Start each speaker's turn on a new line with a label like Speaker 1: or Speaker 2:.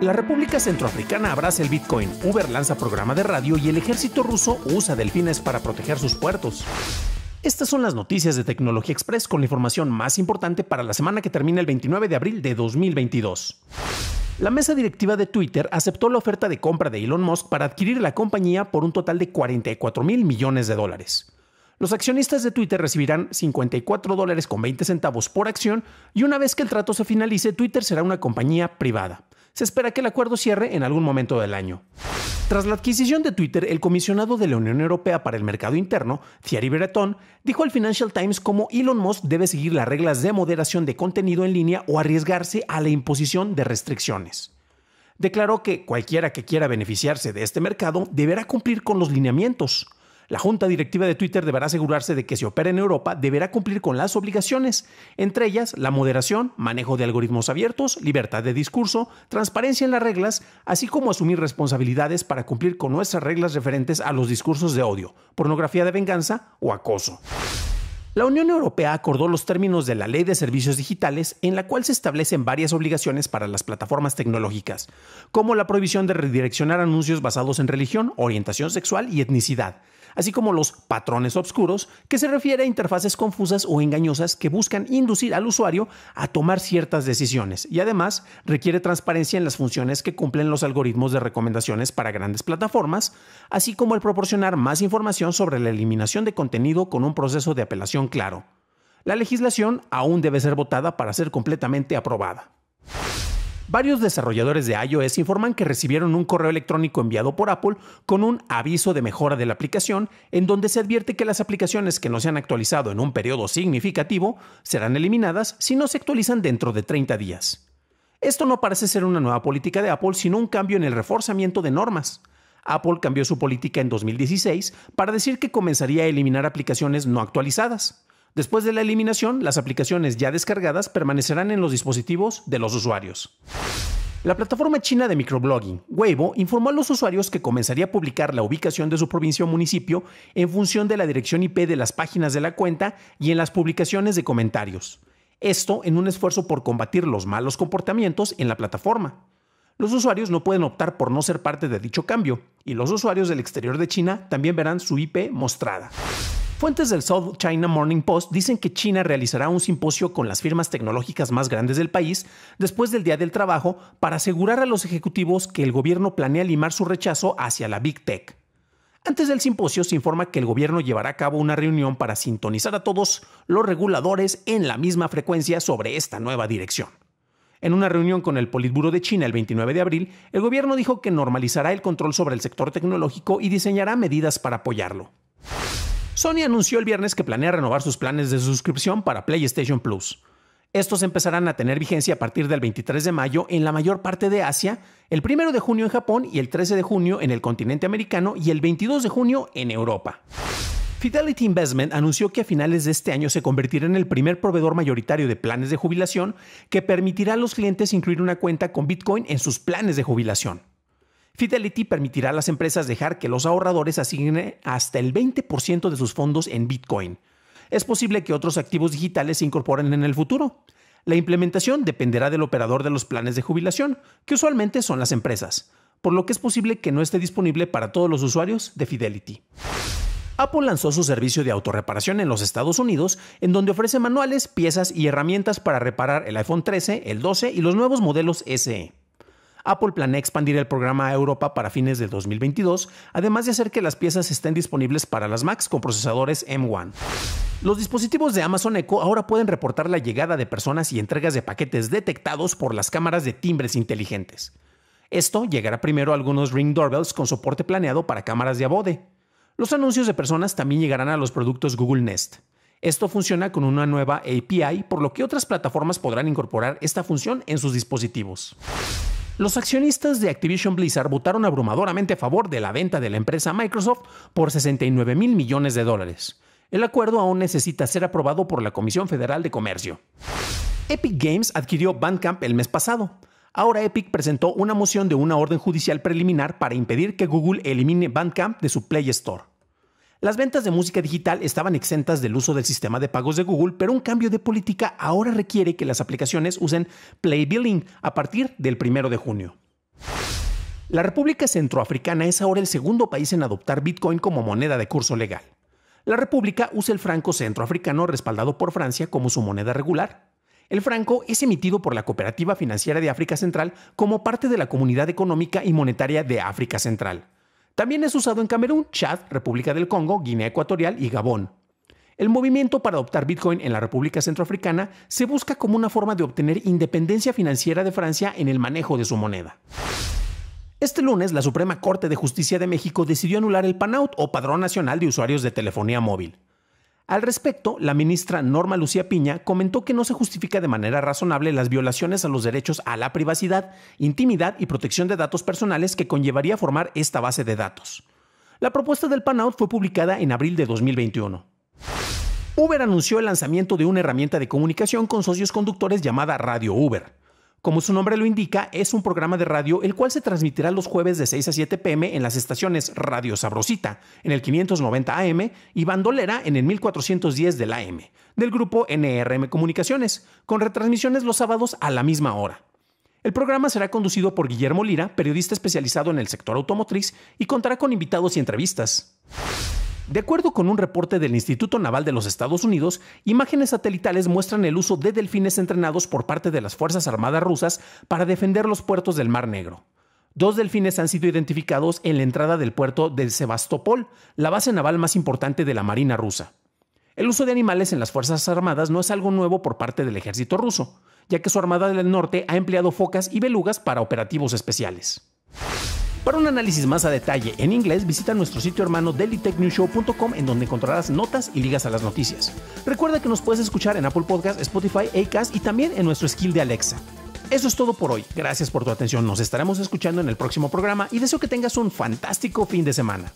Speaker 1: La República Centroafricana abraza el Bitcoin, Uber lanza programa de radio y el ejército ruso usa delfines para proteger sus puertos. Estas son las noticias de Tecnología Express con la información más importante para la semana que termina el 29 de abril de 2022. La mesa directiva de Twitter aceptó la oferta de compra de Elon Musk para adquirir la compañía por un total de 44 mil millones de dólares los accionistas de Twitter recibirán $54.20 dólares con centavos por acción y una vez que el trato se finalice, Twitter será una compañía privada. Se espera que el acuerdo cierre en algún momento del año. Tras la adquisición de Twitter, el comisionado de la Unión Europea para el Mercado Interno, Thierry Breton, dijo al Financial Times cómo Elon Musk debe seguir las reglas de moderación de contenido en línea o arriesgarse a la imposición de restricciones. Declaró que cualquiera que quiera beneficiarse de este mercado deberá cumplir con los lineamientos. La junta directiva de Twitter deberá asegurarse de que si opera en Europa deberá cumplir con las obligaciones, entre ellas la moderación, manejo de algoritmos abiertos, libertad de discurso, transparencia en las reglas, así como asumir responsabilidades para cumplir con nuestras reglas referentes a los discursos de odio, pornografía de venganza o acoso. La Unión Europea acordó los términos de la Ley de Servicios Digitales en la cual se establecen varias obligaciones para las plataformas tecnológicas, como la prohibición de redireccionar anuncios basados en religión, orientación sexual y etnicidad, así como los patrones obscuros, que se refiere a interfaces confusas o engañosas que buscan inducir al usuario a tomar ciertas decisiones y además requiere transparencia en las funciones que cumplen los algoritmos de recomendaciones para grandes plataformas, así como el proporcionar más información sobre la eliminación de contenido con un proceso de apelación claro. La legislación aún debe ser votada para ser completamente aprobada. Varios desarrolladores de iOS informan que recibieron un correo electrónico enviado por Apple con un aviso de mejora de la aplicación en donde se advierte que las aplicaciones que no se han actualizado en un periodo significativo serán eliminadas si no se actualizan dentro de 30 días. Esto no parece ser una nueva política de Apple, sino un cambio en el reforzamiento de normas. Apple cambió su política en 2016 para decir que comenzaría a eliminar aplicaciones no actualizadas. Después de la eliminación, las aplicaciones ya descargadas permanecerán en los dispositivos de los usuarios. La plataforma china de microblogging, Weibo, informó a los usuarios que comenzaría a publicar la ubicación de su provincia o municipio en función de la dirección IP de las páginas de la cuenta y en las publicaciones de comentarios. Esto en un esfuerzo por combatir los malos comportamientos en la plataforma. Los usuarios no pueden optar por no ser parte de dicho cambio, y los usuarios del exterior de China también verán su IP mostrada. Fuentes del South China Morning Post dicen que China realizará un simposio con las firmas tecnológicas más grandes del país después del Día del Trabajo para asegurar a los ejecutivos que el gobierno planea limar su rechazo hacia la Big Tech. Antes del simposio se informa que el gobierno llevará a cabo una reunión para sintonizar a todos los reguladores en la misma frecuencia sobre esta nueva dirección. En una reunión con el Politburo de China el 29 de abril, el gobierno dijo que normalizará el control sobre el sector tecnológico y diseñará medidas para apoyarlo. Sony anunció el viernes que planea renovar sus planes de suscripción para PlayStation Plus. Estos empezarán a tener vigencia a partir del 23 de mayo en la mayor parte de Asia, el 1 de junio en Japón y el 13 de junio en el continente americano y el 22 de junio en Europa. Fidelity Investment anunció que a finales de este año se convertirá en el primer proveedor mayoritario de planes de jubilación que permitirá a los clientes incluir una cuenta con Bitcoin en sus planes de jubilación. Fidelity permitirá a las empresas dejar que los ahorradores asignen hasta el 20% de sus fondos en Bitcoin. Es posible que otros activos digitales se incorporen en el futuro. La implementación dependerá del operador de los planes de jubilación, que usualmente son las empresas, por lo que es posible que no esté disponible para todos los usuarios de Fidelity. Apple lanzó su servicio de autorreparación en los Estados Unidos, en donde ofrece manuales, piezas y herramientas para reparar el iPhone 13, el 12 y los nuevos modelos SE. Apple planea expandir el programa a Europa para fines de 2022, además de hacer que las piezas estén disponibles para las Macs con procesadores M1. Los dispositivos de Amazon Echo ahora pueden reportar la llegada de personas y entregas de paquetes detectados por las cámaras de timbres inteligentes. Esto llegará primero a algunos Ring Doorbells con soporte planeado para cámaras de abode. Los anuncios de personas también llegarán a los productos Google Nest. Esto funciona con una nueva API, por lo que otras plataformas podrán incorporar esta función en sus dispositivos. Los accionistas de Activision Blizzard votaron abrumadoramente a favor de la venta de la empresa a Microsoft por 69 mil millones de dólares. El acuerdo aún necesita ser aprobado por la Comisión Federal de Comercio. Epic Games adquirió Bandcamp el mes pasado. Ahora Epic presentó una moción de una orden judicial preliminar para impedir que Google elimine Bandcamp de su Play Store. Las ventas de música digital estaban exentas del uso del sistema de pagos de Google, pero un cambio de política ahora requiere que las aplicaciones usen Play Billing a partir del 1 de junio. La República Centroafricana es ahora el segundo país en adoptar Bitcoin como moneda de curso legal. La República usa el franco centroafricano respaldado por Francia como su moneda regular, el franco es emitido por la Cooperativa Financiera de África Central como parte de la Comunidad Económica y Monetaria de África Central. También es usado en Camerún, Chad, República del Congo, Guinea Ecuatorial y Gabón. El movimiento para adoptar Bitcoin en la República Centroafricana se busca como una forma de obtener independencia financiera de Francia en el manejo de su moneda. Este lunes, la Suprema Corte de Justicia de México decidió anular el PANAUT o Padrón Nacional de Usuarios de Telefonía Móvil. Al respecto, la ministra Norma Lucía Piña comentó que no se justifica de manera razonable las violaciones a los derechos a la privacidad, intimidad y protección de datos personales que conllevaría formar esta base de datos. La propuesta del PANOUT fue publicada en abril de 2021. Uber anunció el lanzamiento de una herramienta de comunicación con socios conductores llamada Radio Uber. Como su nombre lo indica, es un programa de radio el cual se transmitirá los jueves de 6 a 7 pm en las estaciones Radio Sabrosita en el 590 AM y Bandolera en el 1410 del AM, del grupo NRM Comunicaciones, con retransmisiones los sábados a la misma hora. El programa será conducido por Guillermo Lira, periodista especializado en el sector automotriz, y contará con invitados y entrevistas. De acuerdo con un reporte del Instituto Naval de los Estados Unidos, imágenes satelitales muestran el uso de delfines entrenados por parte de las Fuerzas Armadas rusas para defender los puertos del Mar Negro. Dos delfines han sido identificados en la entrada del puerto de Sebastopol, la base naval más importante de la Marina rusa. El uso de animales en las Fuerzas Armadas no es algo nuevo por parte del ejército ruso, ya que su Armada del Norte ha empleado focas y belugas para operativos especiales. Para un análisis más a detalle en inglés, visita nuestro sitio hermano dailytechnewshow.com en donde encontrarás notas y ligas a las noticias. Recuerda que nos puedes escuchar en Apple Podcast, Spotify, Acast y también en nuestro skill de Alexa. Eso es todo por hoy. Gracias por tu atención. Nos estaremos escuchando en el próximo programa y deseo que tengas un fantástico fin de semana.